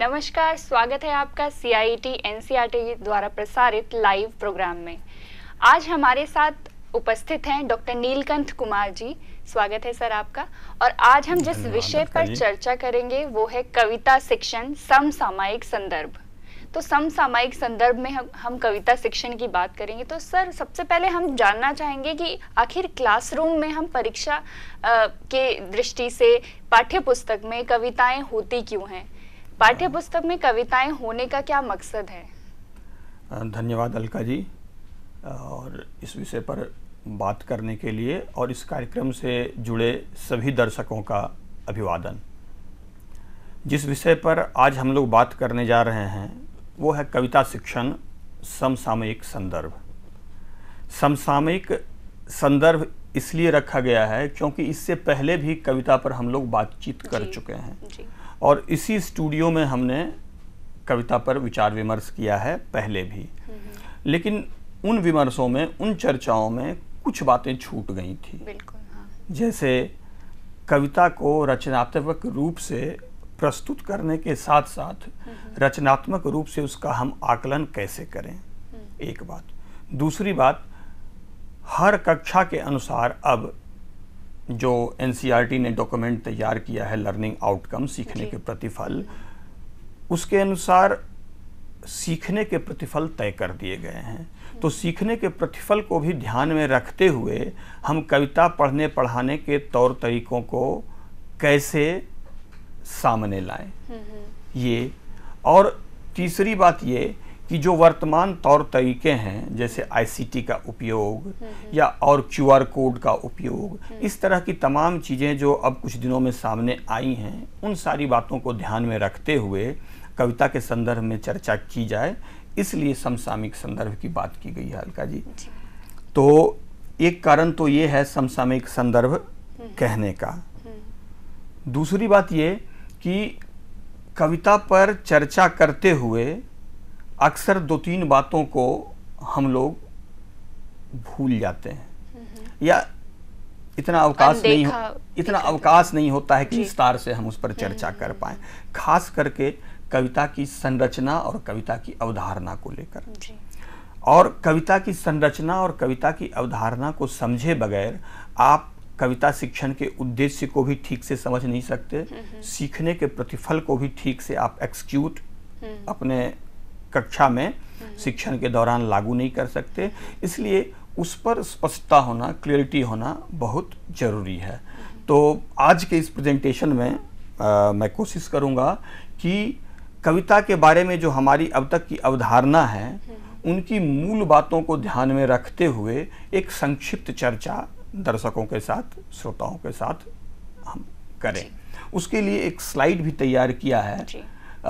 नमस्कार स्वागत है आपका C I T N C R T द्वारा प्रसारित लाइव प्रोग्राम में आज हमारे साथ उपस्थित हैं डॉक्टर नीलकंठ कुमार जी स्वागत है सर आपका और आज हम जिस विषय पर चर्चा करेंगे वो है कविता शिक्षण समसामायिक संदर्भ तो समसामायिक संदर्भ में हम, हम कविता शिक्षण की बात करेंगे तो सर सबसे पहले हम जानना चाहेंगे कि आखिर क्लासरूम में हम परीक्षा के दृष्टि से पाठ्य पुस्तक में कविताएं होती क्यों हैं पाठ्य पुस्तक में कविताएं होने का क्या मकसद है धन्यवाद अलका जी और इस विषय पर बात करने के लिए और इस कार्यक्रम से जुड़े सभी दर्शकों का अभिवादन जिस विषय पर आज हम लोग बात करने जा रहे हैं वो है कविता शिक्षण समसामयिक संदर्भ समसामयिक संदर्भ इसलिए रखा गया है क्योंकि इससे पहले भी कविता पर हम लोग बातचीत कर चुके हैं और इसी स्टूडियो में हमने कविता पर विचार विमर्श किया है पहले भी लेकिन उन विमर्शों में उन चर्चाओं में कुछ बातें छूट गई थी बिल्कुल हाँ। जैसे कविता को रचनात्मक रूप से प्रस्तुत करने के साथ साथ रचनात्मक रूप से उसका हम आकलन कैसे करें हम्म। एक बात दूसरी बात हर कक्षा के अनुसार अब जो एन e ने डॉक्यूमेंट तैयार किया है लर्निंग आउटकम सीखने के प्रतिफल उसके अनुसार सीखने के प्रतिफल तय कर दिए गए हैं तो सीखने के प्रतिफल को भी ध्यान में रखते हुए हम कविता पढ़ने पढ़ाने के तौर तरीकों को कैसे सामने लाएं हम्म, हम्म। ये और तीसरी बात ये कि जो वर्तमान तौर तरीके हैं जैसे आईसीटी का उपयोग हम्म, हम्म। या और क्यूआर कोड का उपयोग हम्म। इस तरह की तमाम चीज़ें जो अब कुछ दिनों में सामने आई हैं उन सारी बातों को ध्यान में रखते हुए कविता के संदर्भ में चर्चा की जाए इसलिए समसामयिक संदर्भ की बात की गई है अलका जी तो एक कारण तो ये है समसामयिक संदर्भ कहने का दूसरी बात ये कि कविता पर चर्चा करते हुए अक्सर दो तीन बातों को हम लोग भूल जाते हैं या इतना अवकाश नहीं हो इतना अवकाश नहीं होता है कि विस्तार से हम उस पर चर्चा कर पाए खास करके कविता की संरचना और कविता की अवधारणा को लेकर और कविता की संरचना और कविता की अवधारणा को समझे बगैर आप कविता शिक्षण के उद्देश्य को भी ठीक से समझ नहीं सकते सीखने के प्रतिफल को भी ठीक से आप एक्सक्यूट हम्म। अपने कक्षा में शिक्षण के दौरान लागू नहीं कर सकते इसलिए उस पर स्पष्टता होना क्लियरिटी होना बहुत ज़रूरी है तो आज के इस प्रेजेंटेशन में आ, मैं कोशिश करूँगा कि कविता के बारे में जो हमारी अब तक की अवधारणा है उनकी मूल बातों को ध्यान में रखते हुए एक संक्षिप्त चर्चा दर्शकों के साथ श्रोताओं के साथ हम करें उसके लिए एक स्लाइड भी तैयार किया है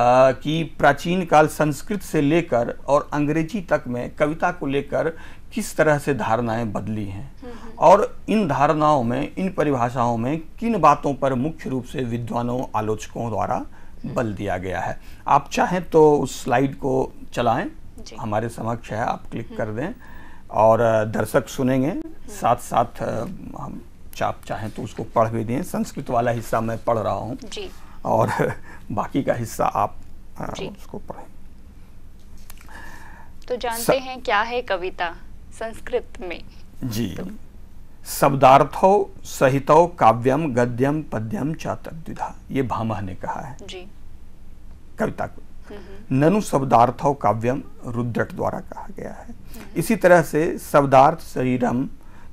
कि प्राचीन काल संस्कृत से लेकर और अंग्रेजी तक में कविता को लेकर किस तरह से धारणाएं बदली हैं और इन धारणाओं में इन परिभाषाओं में किन बातों पर मुख्य रूप से विद्वानों आलोचकों द्वारा हम्म। बल दिया गया है आप चाहें तो उस स्लाइड को चलाएं हमारे समक्ष है आप क्लिक कर हम्म। दें और दर्शक सुनेंगे हम्म। साथ साथ हम आप चाहें तो उसको पढ़ भी दें संस्कृत वाला हिस्सा मैं पढ़ रहा हूँ और बाकी का हिस्सा आप उसको पढ़ें तो जानते हैं क्या है कविता संस्कृत में जी तो, शब्दार्थो सहितो काव्यम गद्यम पद्यम चातद्विधा ये भामह ने कहा है जी कविता को हम्म। ननु शब्दार्थो काव्यम रुद्रट द्वारा कहा गया है हम्म। इसी तरह से शब्दार्थ शरीरम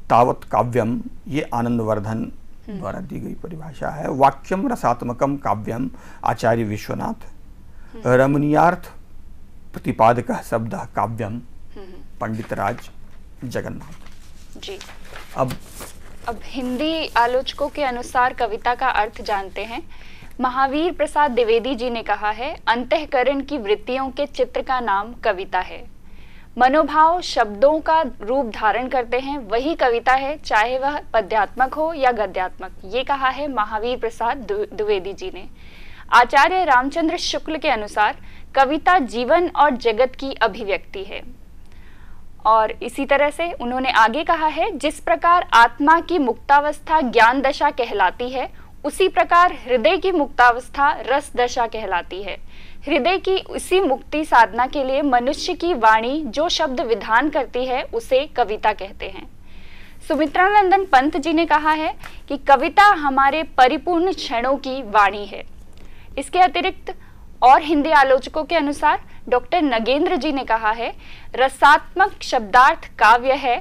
तावत काव्यम ये आनंदवर्धन हम्म। द्वारा दी गई परिभाषा है वाक्यम रसात्मकम काव्यम आचार्य विश्वनाथ हम्म। रमणीयार्थ प्रतिपादक शब्द काव्यम हम्म। पंडित राज जगन्नाथ जी अब अब हिंदी आलोचकों के अनुसार कविता का अर्थ जानते हैं महावीर प्रसाद द्विवेदी जी ने कहा है अंतकरण की वृत्तियों के चित्र का नाम कविता है मनोभाव शब्दों का रूप धारण करते हैं वही कविता है चाहे वह पद्यात्मक हो या गद्यात्मक ये कहा है महावीर प्रसाद द्विवेदी जी ने आचार्य रामचंद्र शुक्ल के अनुसार कविता जीवन और जगत की अभिव्यक्ति है और इसी तरह से उन्होंने आगे कहा है जिस प्रकार आत्मा की मुक्तावस्था ज्ञान दशा कहलाती है उसी प्रकार हृदय की मुक्तावस्था रस दशा कहलाती है हृदय की उसी मुक्ति साधना के लिए मनुष्य की वाणी जो शब्द विधान करती है उसे कविता कहते हैं सुमित्रानंदन पंत जी ने कहा है कि कविता हमारे परिपूर्ण क्षणों की वाणी है इसके अतिरिक्त और हिंदी आलोचकों के अनुसार डॉक्टर नगेंद्र जी ने कहा है रसात्मक शब्दार्थ काव्य है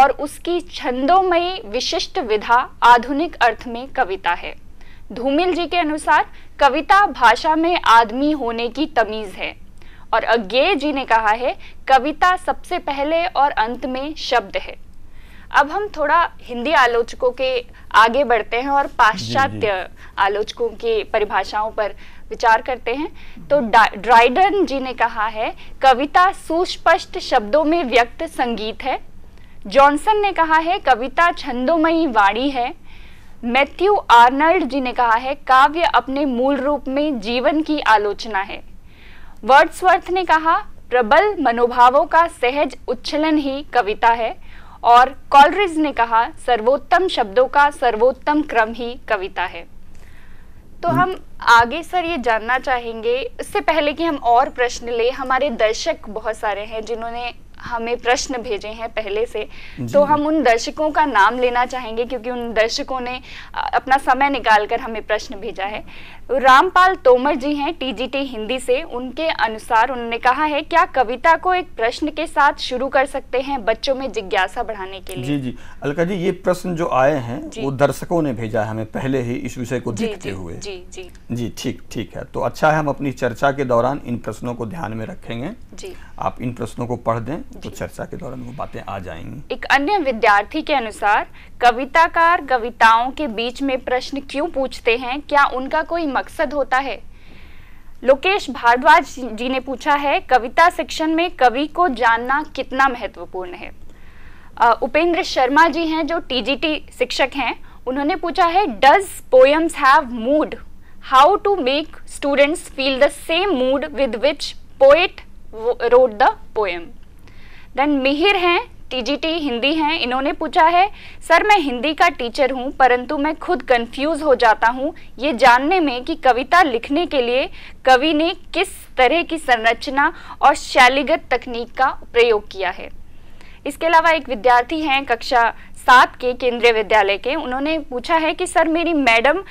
और उसकी छंदोमयी विशिष्ट विधा आधुनिक अर्थ में कविता है धूमिल जी के अनुसार कविता भाषा में आदमी होने की तमीज है और अज्ञे जी ने कहा है कविता सबसे पहले और अंत में शब्द है अब हम थोड़ा हिंदी आलोचकों के आगे बढ़ते हैं और पाश्चात्य आलोचकों के परिभाषाओं पर विचार करते हैं तो ड्राइडन जी ने कहा है कविता सुस्पष्ट शब्दों में व्यक्त संगीत है जॉनसन ने कहा है कविता छंदोमयी वाणी है मैथ्यू आर्नल्ड जी ने कहा है काव्य अपने मूल रूप में जीवन की आलोचना है वर्ड्सवर्थ ने कहा प्रबल मनोभावों का सहज उच्छलन ही कविता है और कॉलरिज ने कहा सर्वोत्तम शब्दों का सर्वोत्तम क्रम ही कविता है तो हम आगे सर ये जानना चाहेंगे इससे पहले कि हम और प्रश्न ले हमारे दर्शक बहुत सारे हैं जिन्होंने हमें प्रश्न भेजे हैं पहले से तो हम उन दर्शकों का नाम लेना चाहेंगे क्योंकि उन दर्शकों ने अपना समय निकालकर हमें प्रश्न भेजा है रामपाल तोमर जी हैं टीजीटी हिंदी से उनके अनुसार उन्होंने कहा है क्या कविता को एक प्रश्न के साथ शुरू कर सकते हैं बच्चों में जिज्ञासा बढ़ाने के लिए जी जी अलका जी ये प्रश्न जो आए हैं वो दर्शकों ने भेजा है हमें पहले ही इस विषय को देखते हुए जी जी जी ठीक ठीक है तो अच्छा है हम अपनी चर्चा के दौरान इन प्रश्नों को ध्यान में रखेंगे जी आप इन प्रश्नों को पढ़ दें तो चर्चा के दौरान वो बातें आ जाएंगी एक अन्य विद्यार्थी के अनुसार कविताकार कविताओं के बीच में प्रश्न क्यों पूछते हैं क्या उनका कोई मकसद होता है लोकेश भारद्वाज जी ने पूछा है कविता शिक्षण में कवि को जानना कितना महत्वपूर्ण है उपेंद्र शर्मा जी हैं जो टीजीटी शिक्षक हैं उन्होंने पूछा है does poems have mood how to make students feel the same mood with which poet wrote the poem then Mihir हैं टीजीटी हिंदी हैं इन्होंने पूछा है सर मैं हिंदी का टीचर हूँ परंतु मैं खुद कंफ्यूज हो जाता हूँ ये जानने में कि कविता लिखने के लिए कवि ने किस तरह की संरचना और शैलीगत तकनीक का प्रयोग किया है इसके अलावा एक विद्यार्थी हैं कक्षा सात के केंद्रीय विद्यालय के उन्होंने पूछा है कि सर मेरी मैडम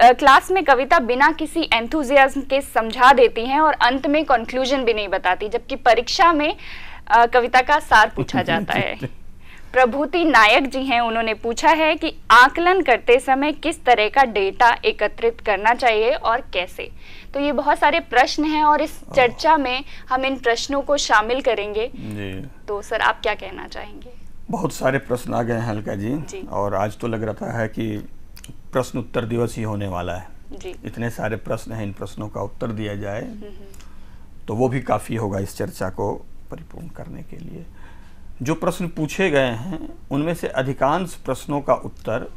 क्लास में कविता बिना किसी एंथुजियाज्म के समझा देती हैं और अंत में कंक्लूजन भी नहीं बताती जबकि परीक्षा में आ, कविता का सार पूछा जाता है प्रभूति नायक जी हैं उन्होंने पूछा है कि आकलन करते समय किस तरह का डेटा एकत्रित करना चाहिए और कैसे तो ये बहुत सारे प्रश्न हैं और इस हाँ। चर्चा में हम इन प्रश्नों को शामिल करेंगे तो सर आप क्या कहना चाहेंगे बहुत सारे प्रश्न आ गए हैं हल्का जी, जी और आज तो लग रहा है कि प्रश्न उत्तर दिवस ही होने वाला है जी। इतने सारे प्रश्न हैं इन प्रश्नों का उत्तर दिया जाए हम्म, हम्म। तो वो भी काफ़ी होगा इस चर्चा को परिपूर्ण करने के लिए जो प्रश्न पूछे गए हैं उनमें से अधिकांश प्रश्नों का उत्तर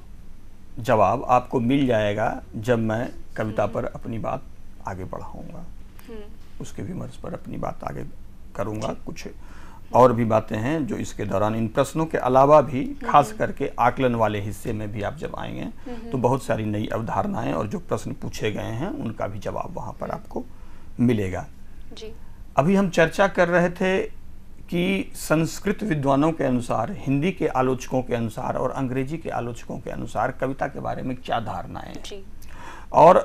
जवाब आपको मिल जाएगा जब मैं कविता हम्म। पर अपनी बात आगे बढ़ाऊँगा उसके विमर्श पर अपनी बात आगे करूँगा कुछ और भी बातें हैं जो इसके दौरान इन प्रश्नों के अलावा भी हम्म। खास करके आकलन वाले हिस्से में भी आप जब आएंगे हम्म। तो बहुत सारी नई अवधारणाएं और जो प्रश्न पूछे गए हैं उनका भी जवाब वहां पर आपको मिलेगा जी अभी हम चर्चा कर रहे थे कि संस्कृत विद्वानों के अनुसार हिंदी के आलोचकों के अनुसार और अंग्रेजी के आलोचकों के अनुसार कविता के बारे में क्या धारणाएं और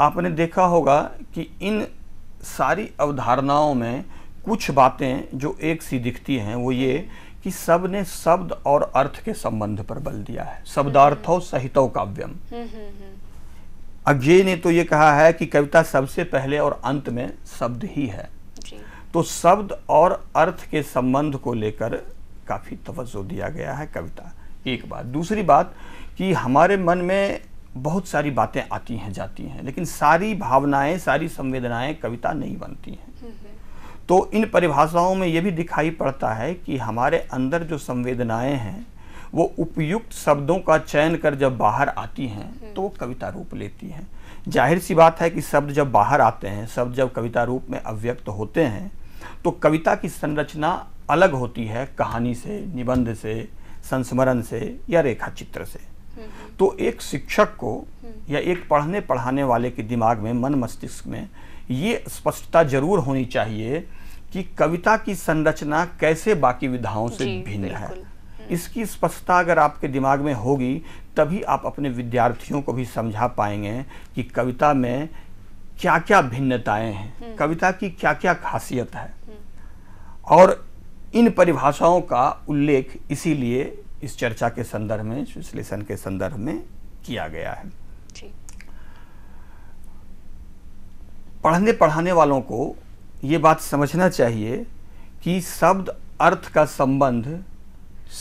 आपने देखा होगा कि इन सारी अवधारणाओं में कुछ बातें जो एक सी दिखती हैं वो ये कि सब ने शब्द और अर्थ के संबंध पर बल दिया है शब्दार्थो सहितो काव्यम हम्म, हम्म, हम्म। अज्ञे ने तो ये कहा है कि कविता सबसे पहले और अंत में शब्द ही है तो शब्द और अर्थ के संबंध को लेकर काफ़ी तवज्जो दिया गया है कविता एक बात दूसरी बात कि हमारे मन में बहुत सारी बातें आती हैं जाती हैं लेकिन सारी भावनाएं सारी संवेदनाएं कविता नहीं बनती हैं तो इन परिभाषाओं में ये भी दिखाई पड़ता है कि हमारे अंदर जो संवेदनाएं हैं वो उपयुक्त शब्दों का चयन कर जब बाहर आती हैं हम्म। तो कविता रूप लेती हैं जाहिर सी बात है कि शब्द जब बाहर आते हैं शब्द जब कविता रूप में अव्यक्त होते हैं तो कविता की संरचना अलग होती है कहानी से निबंध से संस्मरण से या रेखा चित्र से हम्म, हम्म। तो एक शिक्षक को या एक पढ़ने पढ़ाने वाले के दिमाग में मन मस्तिष्क में ये स्पष्टता जरूर होनी चाहिए कि कविता की संरचना कैसे बाकी विधाओं से भिन्न है हम्म। इसकी स्पष्टता अगर आपके दिमाग में होगी तभी आप अपने विद्यार्थियों को भी समझा पाएंगे कि कविता में क्या क्या भिन्नताएं हैं हम्म। कविता की क्या क्या खासियत है हम्म। और इन परिभाषाओं का उल्लेख इसीलिए इस चर्चा के संदर्भ में विश्लेषण के संदर्भ में किया गया है पढ़ने पढ़ाने वालों को ये बात समझना चाहिए कि शब्द अर्थ का संबंध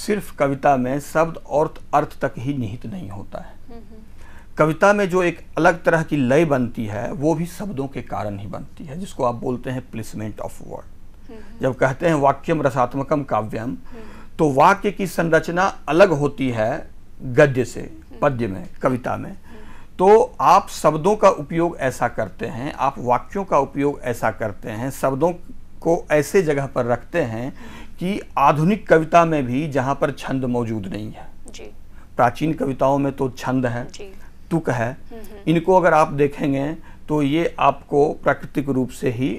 सिर्फ कविता में शब्द और अर्थ तक ही निहित नहीं होता है हम्म, हम्म। कविता में जो एक अलग तरह की लय बनती है वो भी शब्दों के कारण ही बनती है जिसको आप बोलते हैं प्लेसमेंट ऑफ वर्ड जब कहते हैं वाक्यम रसात्मकम काव्यम हम्म। तो वाक्य की संरचना अलग होती है गद्य से पद्य में कविता में तो आप शब्दों का उपयोग ऐसा करते हैं आप वाक्यों का उपयोग ऐसा करते हैं शब्दों को ऐसे जगह पर रखते हैं कि आधुनिक कविता में भी जहाँ पर छंद मौजूद नहीं है जी। प्राचीन कविताओं में तो छंद है तुक है हम्म, हम्म। इनको अगर आप देखेंगे तो ये आपको प्राकृतिक रूप से ही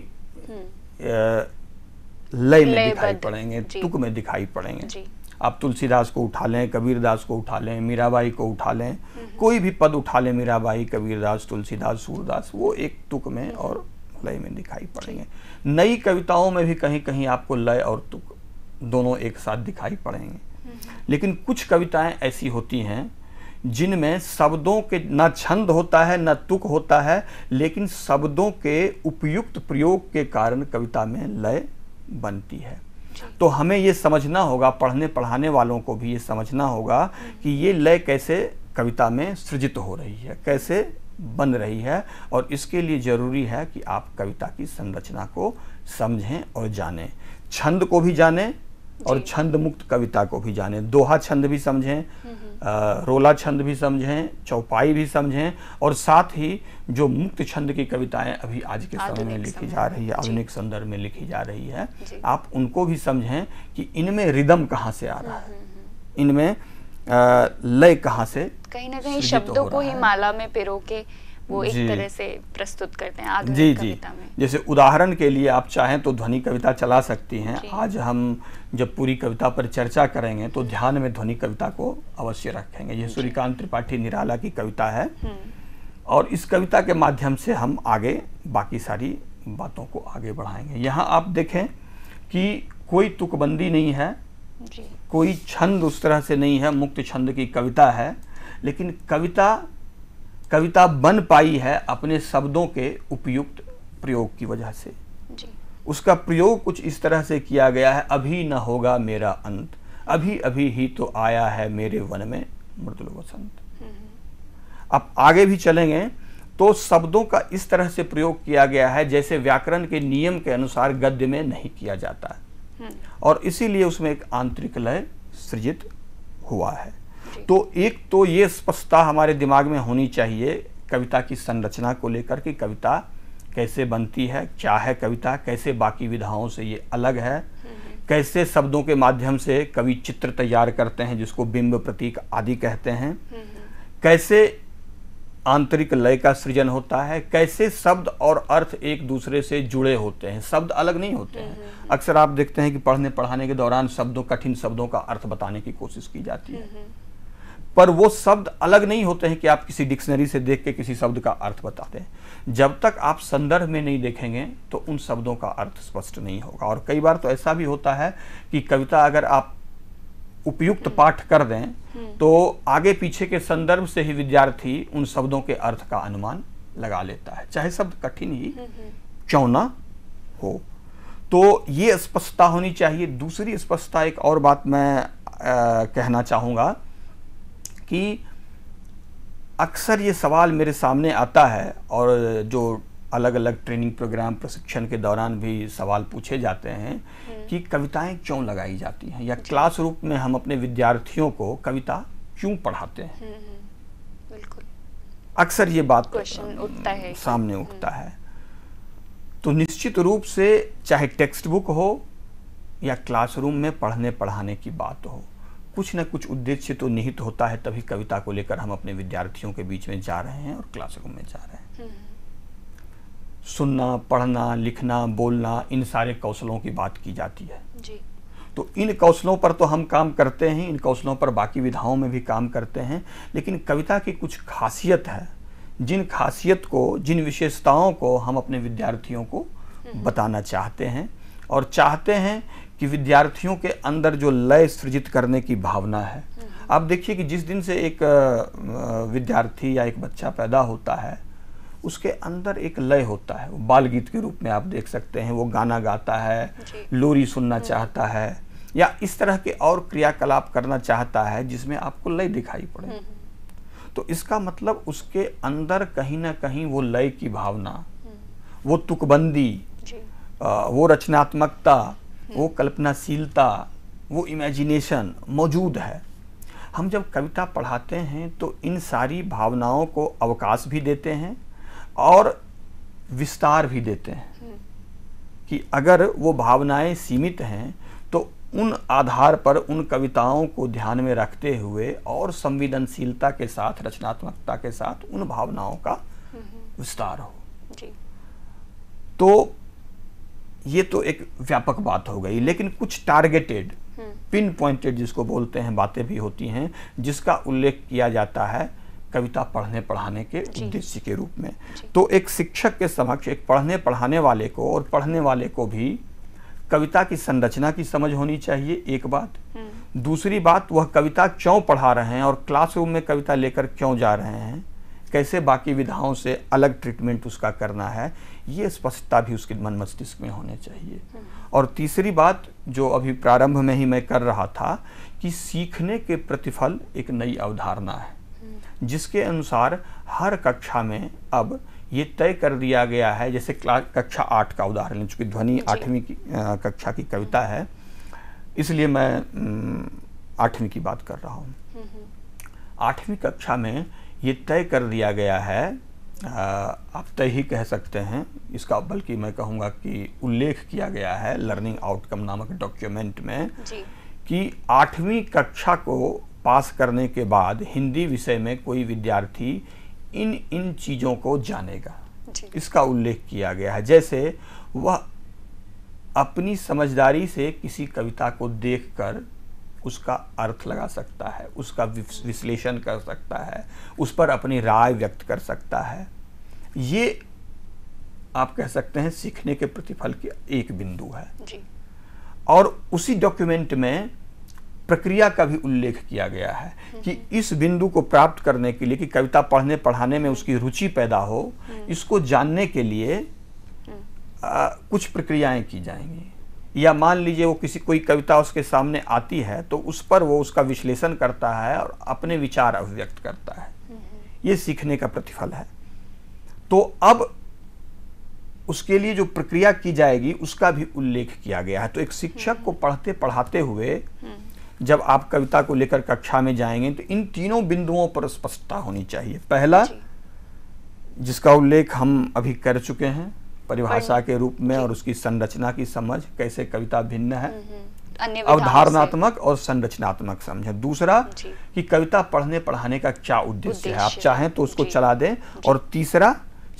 हम्म। लय में दिखाई पड़ेंगे तुक में दिखाई पड़ेंगे आप तुलसीदास को उठा लें कबीरदास को उठा लें मीराबाई को उठा लें कोई भी पद उठा लें मीराबाई कबीरदास तुलसीदास सूरदास वो एक तुक में और लय में दिखाई पड़ेंगे नई कविताओं में भी कहीं कहीं आपको लय और तुक दोनों एक साथ दिखाई पड़ेंगे हम्म। लेकिन कुछ कविताएं ऐसी होती हैं जिनमें शब्दों के न छंद होता है न तुक होता है लेकिन शब्दों के उपयुक्त प्रयोग के कारण कविता में लय बनती है तो हमें ये समझना होगा पढ़ने पढ़ाने वालों को भी ये समझना होगा कि ये लय कैसे कविता में सृजित हो रही है कैसे बन रही है और इसके लिए ज़रूरी है कि आप कविता की संरचना को समझें और जानें छंद को भी जानें और छंद मुक्त कविता को भी जानें दोहा छंद भी समझें हम्म, हम्म। रोला छंद भी समझें चौपाई भी समझें और साथ ही जो मुक्त छंद की कविताएं अभी आज के समय में लिखी जा रही है आधुनिक संदर्भ में लिखी जा रही है आप उनको भी समझें कि इनमें रिदम कहाँ से आ रहा हम्म, है इनमें लय कहाँ से कहीं ना कहीं शब्दों को ही माला में पिरो के वो एक तरह से प्रस्तुत करते हैं आधुनिक जी, कविता जी। में जैसे उदाहरण के लिए आप चाहें तो ध्वनि कविता चला सकती हैं आज हम जब पूरी कविता पर चर्चा करेंगे तो ध्यान में ध्वनि कविता को अवश्य रखेंगे ये सूर्यकांत त्रिपाठी निराला की कविता है हम्म। और इस कविता के माध्यम से हम आगे बाकी सारी बातों को आगे बढ़ाएंगे यहाँ आप देखें कि कोई तुकबंदी नहीं है कोई छंद उस तरह से नहीं है मुक्त छंद की कविता है लेकिन कविता कविता बन पाई है अपने शब्दों के उपयुक्त प्रयोग की वजह से उसका प्रयोग कुछ इस तरह से किया गया है अभी न होगा मेरा अंत अभी अभी ही तो आया है मेरे वन में मृदुल वसंत हम्म। अब आगे भी चलेंगे तो शब्दों का इस तरह से प्रयोग किया गया है जैसे व्याकरण के नियम के अनुसार गद्य में नहीं किया जाता हम्म। और इसीलिए उसमें एक आंतरिक लय सृजित हुआ है तो एक तो ये स्पष्टता हमारे दिमाग में होनी चाहिए कविता की संरचना को लेकर कि कविता कैसे बनती है क्या है कविता कैसे बाकी विधाओं से ये अलग है कैसे शब्दों के माध्यम से कवि चित्र तैयार करते हैं जिसको बिंब प्रतीक आदि कहते हैं कैसे आंतरिक लय का सृजन होता है कैसे शब्द और अर्थ एक दूसरे से जुड़े होते हैं शब्द अलग नहीं होते हैं अक्सर आप देखते हैं कि पढ़ने पढ़ाने के दौरान शब्दों कठिन शब्दों का अर्थ बताने की कोशिश की जाती है पर वो शब्द अलग नहीं होते हैं कि आप किसी डिक्शनरी से देख के किसी शब्द का अर्थ बताते हैं जब तक आप संदर्भ में नहीं देखेंगे तो उन शब्दों का अर्थ स्पष्ट नहीं होगा और कई बार तो ऐसा भी होता है कि कविता अगर आप उपयुक्त पाठ कर दें हम्म। तो आगे पीछे के संदर्भ से ही विद्यार्थी उन शब्दों के अर्थ का अनुमान लगा लेता है चाहे शब्द कठिन ही हम्म, हम्म। क्यों ना हो तो ये स्पष्टता होनी चाहिए दूसरी स्पष्टता एक और बात मैं आ, कहना चाहूंगा कि अक्सर ये सवाल मेरे सामने आता है और जो अलग अलग ट्रेनिंग प्रोग्राम प्रशिक्षण के दौरान भी सवाल पूछे जाते हैं हम्म। कि कविताएं क्यों लगाई जाती हैं या क्लास रूप में हम अपने विद्यार्थियों को कविता क्यों पढ़ाते हैं हम्म, हम्म। बिल्कुल अक्सर ये बात उठता है सामने उठता है तो निश्चित रूप से चाहे टेक्स्ट बुक हो या क्लासरूम में पढ़ने पढ़ाने की बात हो कुछ न कुछ उद्देश्य तो निहित तो होता है तभी कविता को लेकर हम अपने विद्यार्थियों के बीच में जा रहे हैं और क्लासरूम में जा रहे हैं हम्म। सुनना पढ़ना लिखना बोलना इन सारे कौशलों की बात की जाती है जी। तो इन कौशलों पर तो हम काम करते हैं इन कौशलों पर बाकी विधाओं में भी काम करते हैं लेकिन कविता की कुछ खासियत है जिन खासियत को जिन विशेषताओं को हम अपने विद्यार्थियों को हम्म। बताना चाहते हैं और चाहते हैं कि विद्यार्थियों के अंदर जो लय सृजित करने की भावना है आप देखिए कि जिस दिन से एक विद्यार्थी या एक बच्चा पैदा होता है उसके अंदर एक लय होता है बाल गीत के रूप में आप देख सकते हैं वो गाना गाता है लोरी सुनना हम्म। चाहता है या इस तरह के और क्रियाकलाप करना चाहता है जिसमें आपको लय दिखाई पड़े हम्म। तो इसका मतलब उसके अंदर कहीं ना कहीं वो लय की भावना हम्म। वो तुकबंदी वो रचनात्मकता वो कल्पनाशीलता वो इमेजिनेशन मौजूद है हम जब कविता पढ़ाते हैं तो इन सारी भावनाओं को अवकाश भी देते हैं और विस्तार भी देते हैं हम्म। कि अगर वो भावनाएं सीमित हैं तो उन आधार पर उन कविताओं को ध्यान में रखते हुए और संवेदनशीलता के साथ रचनात्मकता के साथ उन भावनाओं का हम्म। विस्तार हो तो ये तो एक व्यापक बात हो गई लेकिन कुछ टारगेटेड पिन पॉइंटेड जिसको बोलते हैं बातें भी होती हैं जिसका उल्लेख किया जाता है कविता पढ़ने पढ़ाने के उद्देश्य के रूप में तो एक शिक्षक के समक्ष एक पढ़ने पढ़ाने वाले को और पढ़ने वाले को भी कविता की संरचना की समझ होनी चाहिए एक बात हम्म। दूसरी बात वह कविता क्यों पढ़ा रहे हैं और क्लासरूम में कविता लेकर क्यों जा रहे हैं कैसे बाकी विधाओं से अलग ट्रीटमेंट उसका करना है ये स्पष्टता भी उसके मन मस्तिष्क में होने चाहिए और तीसरी बात जो अभी प्रारंभ में ही मैं कर रहा था कि सीखने के प्रतिफल एक नई अवधारणा है जिसके अनुसार हर कक्षा में अब ये तय कर दिया गया है जैसे कक्षा आठ का उदाहरण चूँकि ध्वनि आठवीं कक्षा की कविता है इसलिए मैं आठवीं की बात कर रहा हूँ हम्म, हम्म। आठवीं कक्षा में ये तय कर दिया गया है आप तय ही कह सकते हैं इसका बल्कि मैं कहूँगा कि उल्लेख किया गया है लर्निंग आउटकम नामक डॉक्यूमेंट में कि आठवीं कक्षा को पास करने के बाद हिंदी विषय में कोई विद्यार्थी इन इन चीज़ों को जानेगा इसका उल्लेख किया गया है जैसे वह अपनी समझदारी से किसी कविता को देखकर उसका अर्थ लगा सकता है उसका विश्लेषण कर सकता है उस पर अपनी राय व्यक्त कर सकता है ये आप कह सकते हैं सीखने के प्रतिफल की एक बिंदु है जी। और उसी डॉक्यूमेंट में प्रक्रिया का भी उल्लेख किया गया है हम्म। कि इस बिंदु को प्राप्त करने के लिए कि कविता पढ़ने पढ़ाने में उसकी रुचि पैदा हो हम्म। इसको जानने के लिए हम्म। आ, कुछ प्रक्रियाएं की जाएंगी या मान लीजिए वो किसी कोई कविता उसके सामने आती है तो उस पर वो उसका विश्लेषण करता है और अपने विचार अभिव्यक्त करता है हम्म। ये सीखने का प्रतिफल है तो अब उसके लिए जो प्रक्रिया की जाएगी उसका भी उल्लेख किया गया है तो एक शिक्षक हम्म। को पढ़ते पढ़ाते हुए हम्म। जब आप कविता को लेकर कक्षा में जाएंगे तो इन तीनों बिंदुओं पर स्पष्टता होनी चाहिए पहला जिसका उल्लेख हम अभी कर चुके हैं परिभाषा के रूप में और उसकी संरचना की समझ कैसे कविता भिन्न है हम्म, हम्म। अवधारणात्मक और संरचनात्मक समझें दूसरा कि कविता पढ़ने पढ़ाने का क्या उद्देश्य है आप चाहें तो उसको चला दें और तीसरा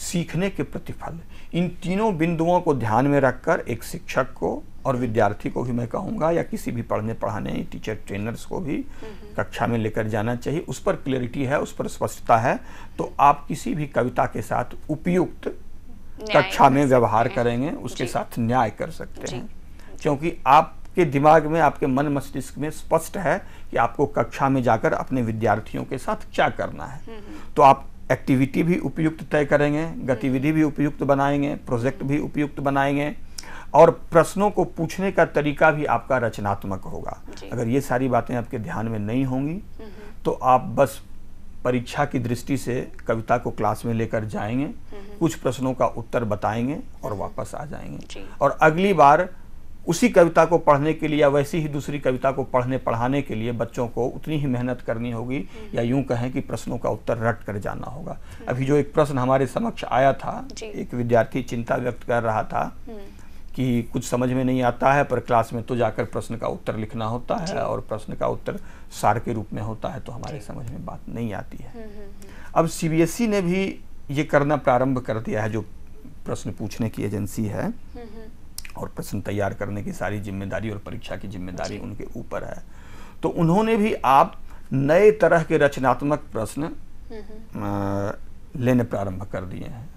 सीखने के प्रतिफल इन तीनों बिंदुओं को ध्यान में रखकर एक शिक्षक को और विद्यार्थी को भी मैं कहूंगा या किसी भी पढ़ने पढ़ाने टीचर ट्रेनर्स को भी हम्म। कक्षा में लेकर जाना चाहिए उस पर क्लियरिटी है उस पर स्पष्टता है तो आप किसी भी कविता के साथ उपयुक्त कक्षा में व्यवहार करेंगे उसके साथ न्याय कर सकते हैं क्योंकि आपके दिमाग में आपके मन मस्तिष्क में स्पष्ट है कि आपको कक्षा में जाकर अपने विद्यार्थियों के साथ क्या करना है हम्म, हम्म। तो आप एक्टिविटी भी उपयुक्त तय करेंगे हम्म। गतिविधि भी उपयुक्त बनाएंगे प्रोजेक्ट भी उपयुक्त बनाएंगे और प्रश्नों को पूछने का तरीका भी आपका रचनात्मक होगा अगर ये सारी बातें आपके ध्यान में नहीं होंगी तो आप बस परीक्षा की दृष्टि से कविता को क्लास में लेकर जाएंगे हम्म। कुछ प्रश्नों का उत्तर बताएंगे और हम्म। वापस आ जाएंगे और अगली बार उसी कविता को पढ़ने के लिए या वैसी ही दूसरी कविता को पढ़ने पढ़ाने के लिए बच्चों को उतनी ही मेहनत करनी होगी हम्म। या यूं कहें कि प्रश्नों का उत्तर रट कर जाना होगा अभी जो एक प्रश्न हमारे समक्ष आया था एक विद्यार्थी चिंता व्यक्त कर रहा था कि कुछ समझ में नहीं आता है पर क्लास में तो जाकर प्रश्न का उत्तर लिखना होता है और प्रश्न का उत्तर सार के रूप में होता है तो हमारे समझ में बात नहीं आती है हम्म, हम्म, हम्म। अब सीबीएसई ने भी ये करना प्रारंभ कर दिया है जो प्रश्न पूछने की एजेंसी है और प्रश्न तैयार करने की सारी जिम्मेदारी और परीक्षा की जिम्मेदारी उनके ऊपर है तो उन्होंने भी आप नए तरह के रचनात्मक प्रश्न लेने प्रारंभ कर दिए हैं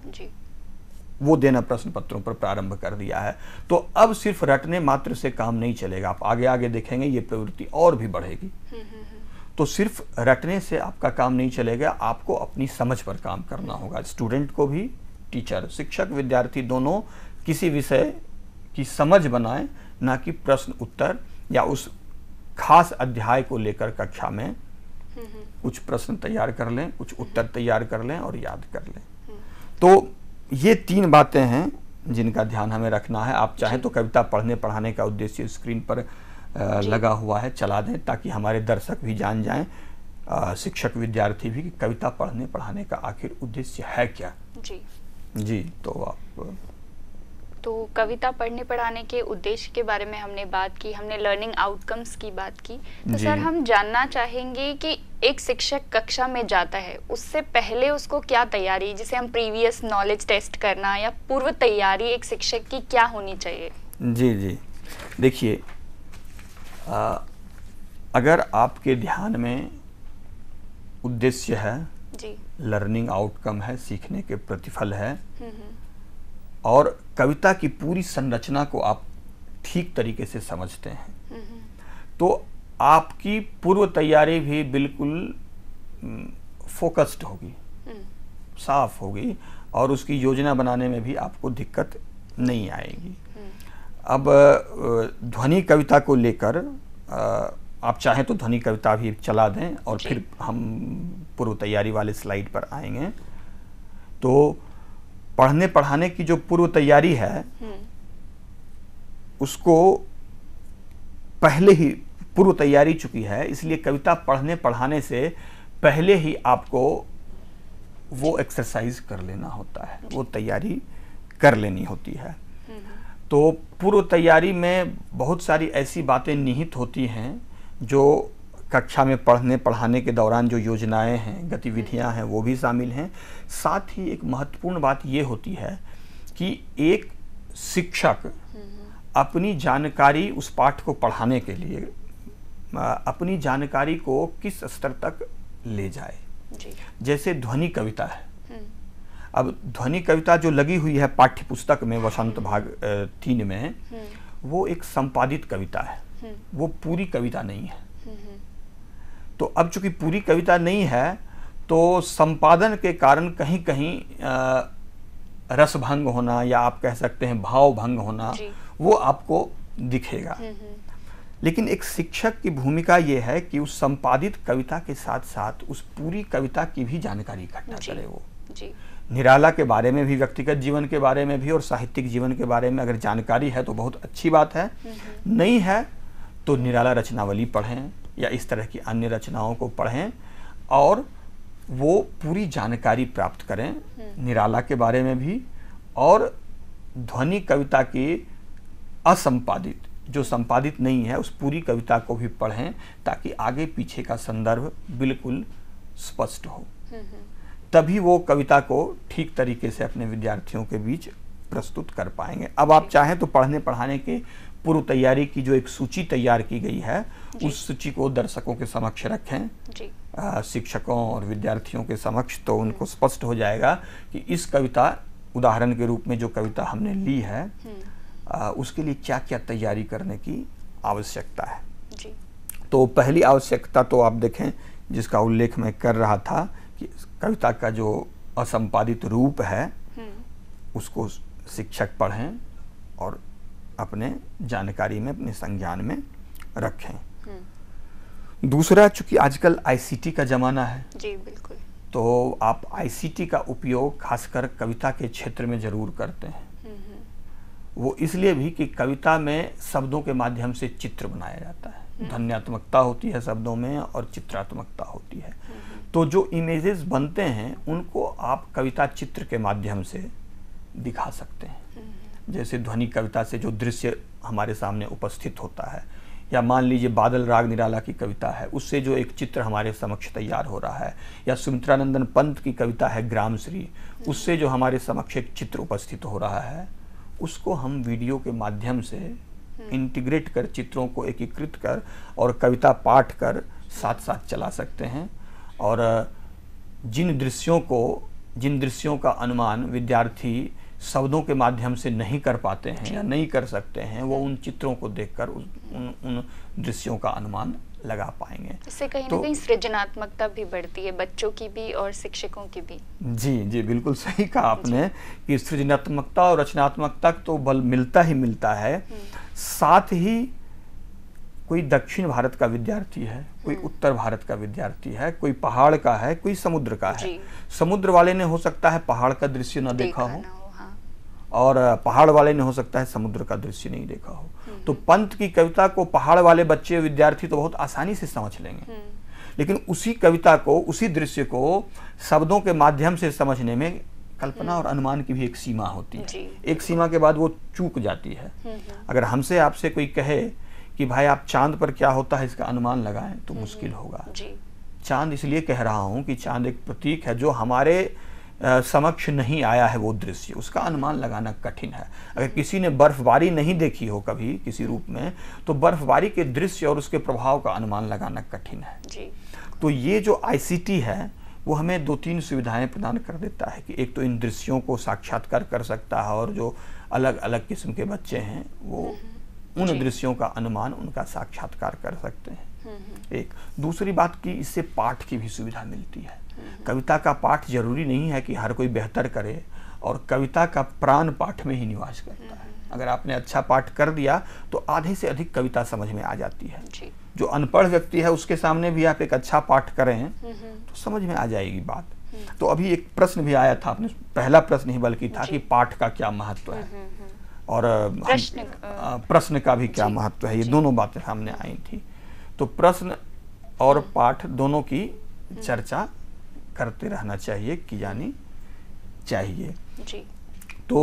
वो देना प्रश्न पत्रों पर प्रारंभ कर दिया है तो अब सिर्फ रटने मात्र से काम नहीं चलेगा आप आगे आगे देखेंगे ये प्रवृत्ति और भी बढ़ेगी तो सिर्फ रटने से आपका काम नहीं चलेगा आपको अपनी समझ पर काम करना होगा स्टूडेंट को भी टीचर शिक्षक विद्यार्थी दोनों किसी विषय की समझ बनाएं ना कि प्रश्न उत्तर या उस खास अध्याय को लेकर कक्षा में कुछ प्रश्न तैयार कर लें कुछ उत्तर तैयार कर लें और याद कर लें तो ये तीन बातें हैं जिनका ध्यान हमें रखना है आप चाहें तो कविता पढ़ने पढ़ाने का उद्देश्य स्क्रीन पर लगा हुआ है चला दें ताकि हमारे दर्शक भी जान जाएं शिक्षक विद्यार्थी भी कि कविता पढ़ने पढ़ाने का आखिर उद्देश्य है क्या जी जी तो आप तो कविता पढ़ने पढ़ाने के उद्देश्य के बारे में हमने बात की हमने लर्निंग आउटकम्स की बात की तो सर हम जानना चाहेंगे कि एक शिक्षक कक्षा में जाता है उससे पहले उसको क्या तैयारी जिसे हम प्रीवियस नॉलेज टेस्ट करना या पूर्व तैयारी एक शिक्षक की क्या होनी चाहिए जी जी देखिए अगर आपके ध्यान में उद्देश्य है जी लर्निंग आउटकम है सीखने के प्रतिफल है हम्म, हम्म। और कविता की पूरी संरचना को आप ठीक तरीके से समझते हैं तो आपकी पूर्व तैयारी भी बिल्कुल फोकस्ड होगी साफ होगी और उसकी योजना बनाने में भी आपको दिक्कत नहीं आएगी अब ध्वनि कविता को लेकर आप चाहें तो ध्वनि कविता भी चला दें और फिर हम पूर्व तैयारी वाले स्लाइड पर आएंगे तो पढ़ने पढ़ाने की जो पूर्व तैयारी है हम्म। उसको पहले ही पूर्व तैयारी चुकी है इसलिए कविता पढ़ने पढ़ाने से पहले ही आपको वो एक्सरसाइज कर लेना होता है वो तैयारी कर लेनी होती है हम्म। तो पूर्व तैयारी में बहुत सारी ऐसी बातें निहित होती हैं जो कक्षा में पढ़ने पढ़ाने के दौरान जो योजनाएं हैं गतिविधियां हैं वो भी शामिल हैं साथ ही एक महत्वपूर्ण बात ये होती है कि एक शिक्षक अपनी जानकारी उस पाठ को पढ़ाने के लिए अपनी जानकारी को किस स्तर तक ले जाए जैसे ध्वनि कविता है हम्म। अब ध्वनि कविता जो लगी हुई है पाठ्य पुस्तक में वसंत हम्म। भाग तीन में हम्म। वो एक संपादित कविता है वो पूरी कविता नहीं है तो अब चूंकि पूरी कविता नहीं है तो संपादन के कारण कहीं कहीं रस भंग होना या आप कह सकते हैं भाव भंग होना वो आपको दिखेगा हम्म, हम्म। लेकिन एक शिक्षक की भूमिका ये है कि उस संपादित कविता के साथ साथ उस पूरी कविता की भी जानकारी इकट्ठा करे वो निराला के बारे में भी व्यक्तिगत जीवन के बारे में भी और साहित्यिक जीवन के बारे में अगर जानकारी है तो बहुत अच्छी बात है हम्म, नहीं है तो निराला रचनावली पढ़ें या इस तरह की अन्य रचनाओं को पढ़ें और वो पूरी जानकारी प्राप्त करें हम्म। निराला के बारे में भी और ध्वनि कविता के असंपादित जो संपादित नहीं है उस पूरी कविता को भी पढ़ें ताकि आगे पीछे का संदर्भ बिल्कुल स्पष्ट हो हम्म, हम्म। तभी वो कविता को ठीक तरीके से अपने विद्यार्थियों के बीच प्रस्तुत कर पाएंगे अब आप चाहें तो पढ़ने पढ़ाने के पूर्व तैयारी की जो एक सूची तैयार की गई है उस सूची को दर्शकों के समक्ष रखें जी। आ, शिक्षकों और विद्यार्थियों के समक्ष तो उनको स्पष्ट हो जाएगा कि इस कविता उदाहरण के रूप में जो कविता हमने ली है हम्म। आ, उसके लिए क्या क्या तैयारी करने की आवश्यकता है जी। तो पहली आवश्यकता तो आप देखें जिसका उल्लेख मैं कर रहा था कि कविता का जो असंपादित रूप है हम्म। उसको शिक्षक पढ़ें और अपने जानकारी में अपने संज्ञान में रखें हम्म। दूसरा चूंकि आजकल आईसीटी का ज़माना है जी बिल्कुल तो आप आईसीटी का उपयोग खासकर कविता के क्षेत्र में ज़रूर करते हैं हम्म, हम्म। वो इसलिए भी कि कविता में शब्दों के माध्यम से चित्र बनाया जाता है धन्यात्मकता होती है शब्दों में और चित्रात्मकता होती है तो जो इमेजेस बनते हैं उनको आप कविता चित्र के माध्यम से दिखा सकते हैं जैसे ध्वनि कविता से जो दृश्य हमारे सामने उपस्थित होता है या मान लीजिए बादल राग निराला की कविता है उससे जो एक चित्र हमारे समक्ष तैयार हो रहा है या सुमित्रानंदन पंत की कविता है ग्राम श्री उससे जो हमारे समक्ष एक चित्र उपस्थित हो रहा है उसको हम वीडियो के माध्यम से इंटीग्रेट हम्म। कर चित्रों को एकीकृत कर और कविता पाठ कर साथ साथ चला सकते हैं और जिन दृश्यों को जिन दृश्यों का अनुमान विद्यार्थी शब्दों के माध्यम से नहीं कर पाते हैं या नहीं कर सकते हैं वो उन चित्रों को देखकर उन उन, उन दृश्यों का अनुमान लगा पाएंगे इससे कहीं तो, ना कहीं सृजनात्मकता भी बढ़ती है बच्चों की भी और शिक्षकों की भी जी जी बिल्कुल सही कहा आपने कि सृजनात्मकता और रचनात्मकता तो बल मिलता ही मिलता है हम्म। साथ ही कोई दक्षिण भारत का विद्यार्थी है कोई हम्म। उत्तर भारत का विद्यार्थी है कोई पहाड़ का है कोई समुद्र का है समुद्र वाले ने हो सकता है पहाड़ का दृश्य न देखा, देखा हो और पहाड़ वाले ने हो सकता है समुद्र का दृश्य नहीं देखा हो तो पंत की कविता को पहाड़ वाले बच्चे विद्यार्थी तो बहुत आसानी से समझ लेंगे हम्म। लेकिन उसी कविता को उसी दृश्य को शब्दों के माध्यम से समझने में कल्पना हम्म। और अनुमान की भी एक सीमा होती है एक सीमा के बाद वो चूक जाती है हम्म, अगर हमसे आपसे कोई कहे कि भाई आप चांद पर क्या होता है इसका अनुमान लगाएं तो मुश्किल होगा चांद इसलिए कह रहा हूं कि चांद एक प्रतीक है जो हमारे समक्ष नहीं आया है वो दृश्य उसका अनुमान लगाना कठिन है अगर किसी ने बर्फबारी नहीं देखी हो कभी किसी रूप में तो बर्फबारी के दृश्य और उसके प्रभाव का अनुमान लगाना कठिन है जी। तो ये जो आईसीटी है वो हमें दो तीन सुविधाएं प्रदान कर देता है कि एक तो इन दृश्यों को साक्षात्कार कर सकता है और जो अलग अलग किस्म के बच्चे हैं वो हम्म। उन दृश्यों का अनुमान उनका साक्षात्कार कर सकते हैं हम्म, हम्म। एक दूसरी बात की इससे पाठ की भी सुविधा मिलती है कविता का पाठ जरूरी नहीं है कि हर कोई बेहतर करे और कविता का प्राण पाठ में ही निवास करता है हम्म। अगर आपने अच्छा पाठ कर दिया तो आधे से अधिक कविता समझ में आ जाती है जो अनपढ़ व्यक्ति है उसके सामने भी आप एक अच्छा पाठ करें हम्म। तो समझ में आ जाएगी बात हम्म। तो अभी एक प्रश्न भी आया था आपने पहला प्रश्न ही बल्कि था कि पाठ का क्या महत्व है और प्रश्न प्रश्न का भी क्या महत्व है ये दोनों बातें सामने आई थी तो प्रश्न और पाठ दोनों की चर्चा करते रहना चाहिए कि जानी चाहिए जी तो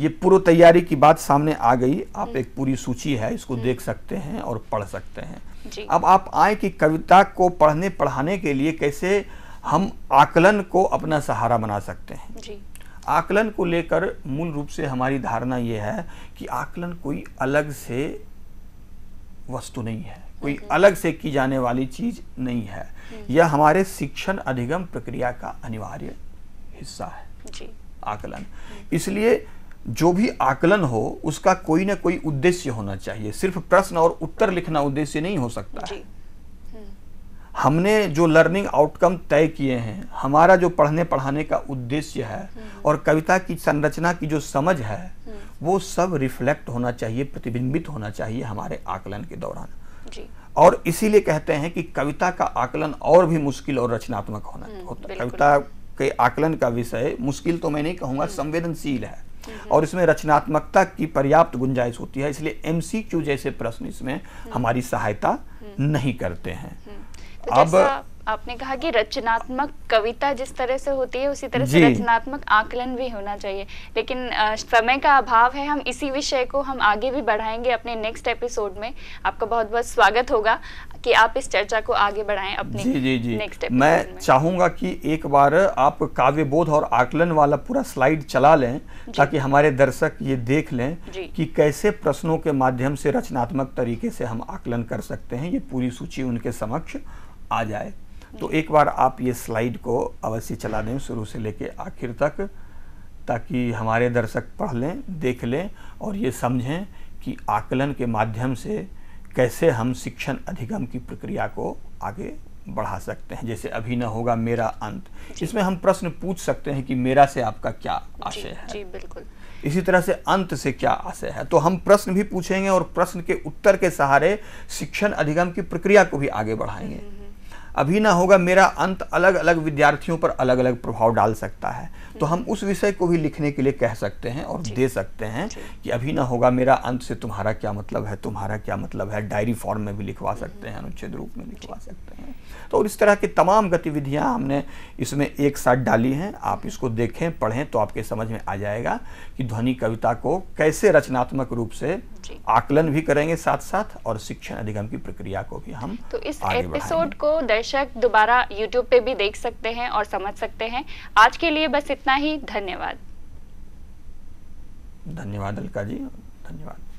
ये पूर्व तैयारी की बात सामने आ गई आप हम्म। एक पूरी सूची है इसको हम्म। देख सकते हैं और पढ़ सकते हैं अब आप आए कि कविता को पढ़ने पढ़ाने के लिए कैसे हम आकलन को अपना सहारा बना सकते हैं जी। आकलन को लेकर मूल रूप से हमारी धारणा ये है कि आकलन कोई अलग से वस्तु नहीं है कोई अलग से की जाने वाली चीज नहीं है हम्म। यह हमारे शिक्षण अधिगम प्रक्रिया का अनिवार्य हिस्सा है जी। आकलन हम्म। इसलिए जो भी आकलन हो उसका कोई ना कोई उद्देश्य होना चाहिए सिर्फ प्रश्न और उत्तर लिखना उद्देश्य नहीं हो सकता जी। हम्म। हमने जो लर्निंग आउटकम तय किए हैं हमारा जो पढ़ने पढ़ाने का उद्देश्य है और कविता की संरचना की जो समझ है वो सब रिफ्लेक्ट होना चाहिए प्रतिबिंबित होना चाहिए हमारे आकलन के दौरान और इसीलिए कहते हैं कि कविता का आकलन और भी मुश्किल और रचनात्मक होना हम्म, होता कविता के आकलन का विषय मुश्किल तो मैं नहीं कहूँगा हम्म। संवेदनशील है हम्म। और इसमें रचनात्मकता की पर्याप्त गुंजाइश होती है इसलिए एम जैसे प्रश्न इसमें हमारी सहायता नहीं करते हैं तो अब आपने कहा कि रचनात्मक कविता जिस तरह से होती है उसी तरह से रचनात्मक आकलन भी होना चाहिए लेकिन समय का अभाव है हम इसी विषय को हम आगे भी बढ़ाएंगे अपने नेक्स्ट एपिसोड में आपका बहुत बहुत स्वागत होगा कि आप इस चर्चा को आगे बढ़ाएं अपने जी जी जी नेक्स्ट मैं चाहूंगा कि एक बार आप काव्य बोध और आकलन वाला पूरा स्लाइड चला लें ताकि हमारे दर्शक ये देख लें कि कैसे प्रश्नों के माध्यम से रचनात्मक तरीके से हम आकलन कर सकते हैं ये पूरी सूची उनके समक्ष आ जाए तो एक बार आप ये स्लाइड को अवश्य चला दें शुरू से लेके आखिर तक ताकि हमारे दर्शक पढ़ लें देख लें और ये समझें कि आकलन के माध्यम से कैसे हम शिक्षण अधिगम की प्रक्रिया को आगे बढ़ा सकते हैं जैसे अभी न होगा मेरा अंत इसमें हम प्रश्न पूछ सकते हैं कि मेरा से आपका क्या आशय है जी बिल्कुल इसी तरह से अंत से क्या आशय है तो हम प्रश्न भी पूछेंगे और प्रश्न के उत्तर के सहारे शिक्षण अधिगम की प्रक्रिया को भी आगे बढ़ाएंगे हम्म, हम्म, हम्म। अभी ना होगा मेरा अंत अलग अलग विद्यार्थियों पर अलग अलग प्रभाव डाल सकता है तो हम उस विषय को भी लिखने के लिए कह सकते हैं और दे सकते हैं कि अभी ना होगा मेरा अंत से तुम्हारा क्या मतलब है तुम्हारा क्या मतलब है डायरी फॉर्म में भी लिखवा सकते हैं अनुच्छेद रूप में लिखवा सकते हैं तो और इस तरह की तमाम गतिविधियाँ हमने इसमें एक साथ डाली हैं आप इसको देखें पढ़ें तो आपके समझ में आ जाएगा कि ध्वनि कविता को कैसे रचनात्मक रूप से आकलन भी करेंगे साथ साथ और शिक्षण अधिगम की प्रक्रिया को भी हम तो इस एपिसोड को दर्शक दर्शक दोबारा यूट्यूब पे भी देख सकते हैं और समझ सकते हैं आज के लिए बस इतना ही धन्यवाद धन्यवाद अलका जी धन्यवाद